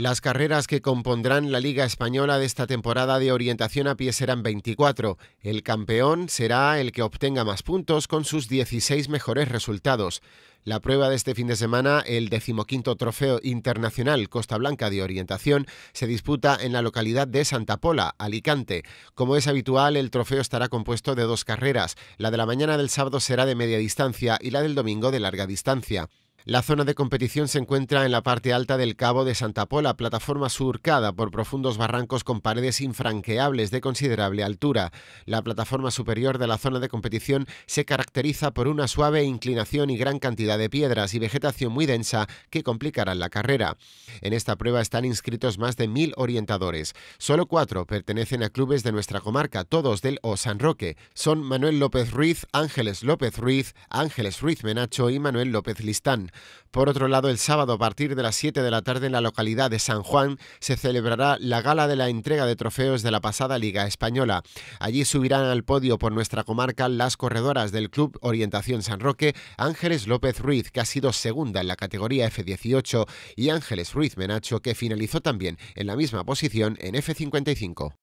Las carreras que compondrán la Liga Española de esta temporada de orientación a pie serán 24. El campeón será el que obtenga más puntos con sus 16 mejores resultados. La prueba de este fin de semana, el decimoquinto Trofeo Internacional Costa Blanca de Orientación, se disputa en la localidad de Santa Pola, Alicante. Como es habitual, el trofeo estará compuesto de dos carreras. La de la mañana del sábado será de media distancia y la del domingo de larga distancia. La zona de competición se encuentra en la parte alta del Cabo de Santa Pola, plataforma surcada por profundos barrancos con paredes infranqueables de considerable altura. La plataforma superior de la zona de competición se caracteriza por una suave inclinación y gran cantidad de piedras y vegetación muy densa que complicarán la carrera. En esta prueba están inscritos más de mil orientadores. Solo cuatro pertenecen a clubes de nuestra comarca, todos del O San Roque. Son Manuel López Ruiz, Ángeles López Ruiz, Ángeles Ruiz Menacho y Manuel López Listán. Por otro lado, el sábado a partir de las 7 de la tarde en la localidad de San Juan se celebrará la gala de la entrega de trofeos de la pasada Liga Española. Allí subirán al podio por nuestra comarca las corredoras del Club Orientación San Roque, Ángeles López Ruiz, que ha sido segunda en la categoría F18, y Ángeles Ruiz Menacho, que finalizó también en la misma posición en F55.